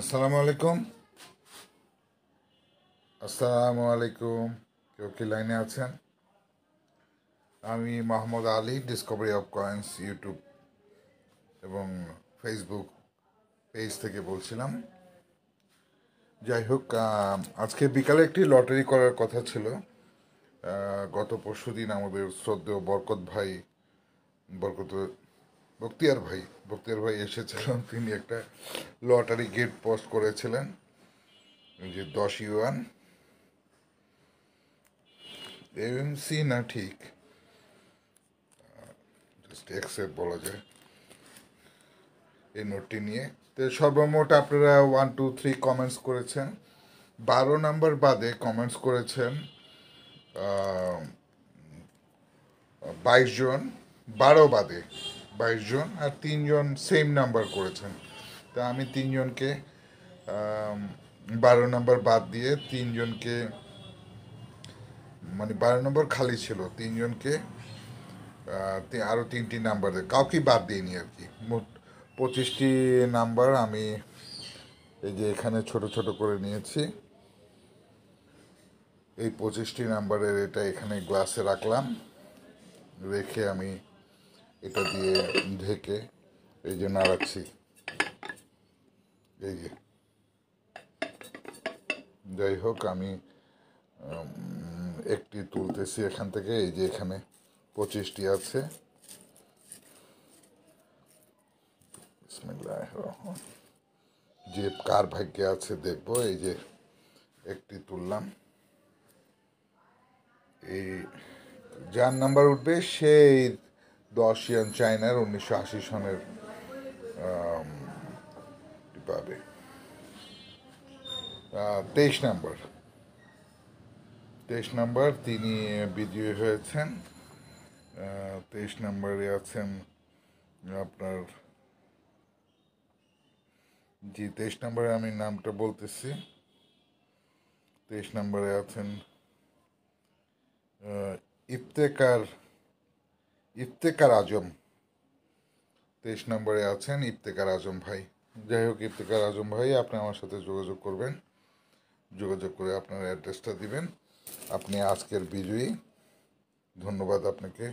আসসালামু আলাইকুম আসসালামু আলাইকুম কেউ কি লাইনে আছেন আমি Mahmud Ali discovery of coins YouTube এবং ফেসবুক পেজ থেকে বলছিলাম যাই হোক আজকে বিকালে একটি লটারি করার কথা ছিল গত পরশু দিন আমাদের শ্রদ্ধেয় বরকত ভাই বরকত বক্তিয়ার ভাই বক্তিয়ার ভাই এসেছিলেন তিনি একটা লটারি গেট পোস্ট করেছিলেন যে দশ ইউয়ান এমসি না ঠিক এক্সেপ্ট বলা যায় এই নোটটি নিয়ে তো সর্বমোট আপনারা ওয়ান টু থ্রি কমেন্টস করেছেন বারো নাম্বার বাদে কমেন্টস করেছেন বাইশ জন বারো বাদে বাইশ জন আর তিনজন সেম নাম্বার করেছেন তা আমি তিনজনকে বারো নম্বর বাদ দিয়ে তিনজনকে মানে বারো নম্বর খালি ছিল তিনজনকে আরও তিনটি নাম্বার কাউকেই বাদ দিইনি আর কি মোট পঁচিশটি নাম্বার আমি এই যে এখানে ছোট ছোট করে নিয়েছি এই পঁচিশটি নাম্বারের এটা এখানে গ্লাসে রাখলাম রেখে আমি এটা দিয়ে ঢেকে এই যে নাড়াচ্ছি এই যে যাই হোক আমি একটি তুলতেছি এখান থেকে এই যে এখানে পঁচিশটি আছে যে কার ভাগ্যে আছে দেখব এই যে একটি তুললাম এই যার নাম্বার উঠবে সেই দ্য চায়নার উনিশশো আশি সনের পাবে তেইশ নাম্বার তেইশ নাম্বার তিনি বিজয়ী হয়েছেন তেইশ নাম্বারে আছেন আপনার জি তেইশ নম্বরে আমি নামটা বলতেছি তেইশ নম্বরে আছেন ইফতেকার ইফতেকার আজম তেইশ নম্বরে আছেন ইফতেকার আজম ভাই যাই হোক ইফতেকার আজম ভাই আপনি আমার সাথে যোগাযোগ করবেন যোগাযোগ করে আপনার অ্যাড্রেসটা দিবেন আপনি আজকের বিজয়ী ধন্যবাদ আপনাকে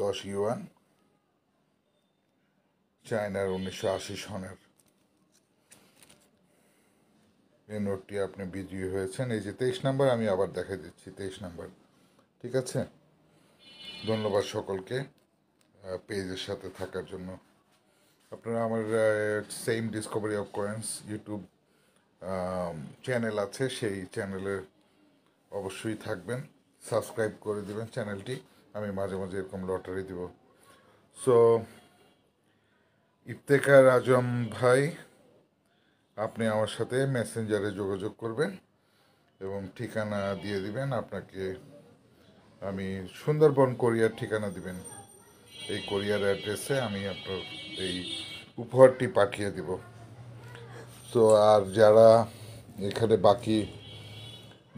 দশ ইউয়ান চায়নার উনিশশো আশি সনের এই নোটটি আপনি বিজয়ী হয়েছেন এই যে তেইশ নাম্বার আমি আবার দেখা দিচ্ছি তেইশ নাম্বার ঠিক আছে ধন্যবাদ সকলকে পেজের সাথে থাকার জন্য আপনারা আমার same discovery of coins YouTube channel আছে সেই চ্যানেলের অবশ্যই থাকবেন সাবস্ক্রাইব করে দেবেন চ্যানেলটি আমি মাঝে মাঝে এরকম লটারি দেব সো ইফতেকার আজম ভাই আপনি আমার সাথে মেসেঞ্জারে যোগাযোগ করবেন এবং ঠিকানা দিয়ে দিবেন আপনাকে আমি সুন্দরবন কোরিয়ার ঠিকানা দিবেন এই কোরিয়ার অ্যাড্রেসে আমি আপনার এই উপহারটি পাঠিয়ে দিব তো আর যারা এখানে বাকি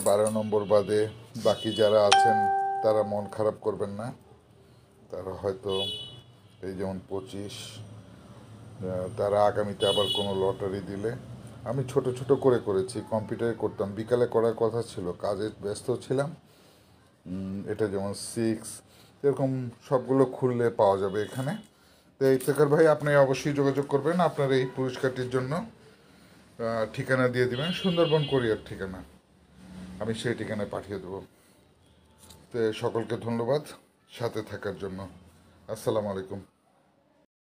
বারো নম্বর বাদে বাকি যারা আছেন তারা মন খারাপ করবেন না তারা হয়তো এই যেমন পঁচিশ তারা আগামীতে আবার কোনো লটারি দিলে আমি ছোট ছোট করে করেছি কম্পিউটারে করতাম বিকালে করার কথা ছিল কাজে ব্যস্ত ছিলাম এটা যেমন সিক্স এরকম সবগুলো খুললে পাওয়া যাবে এখানে তো ইফতেকার ভাই আপনি অবশ্যই যোগাযোগ করবেন আপনার এই পুরস্কারটির জন্য ঠিকানা দিয়ে দিবেন সুন্দরবন কোরিয়ার ঠিকানা আমি সেই ঠিকানায় পাঠিয়ে দেবো তো সকলকে ধন্যবাদ সাথে থাকার জন্য আসসালামু আলাইকুম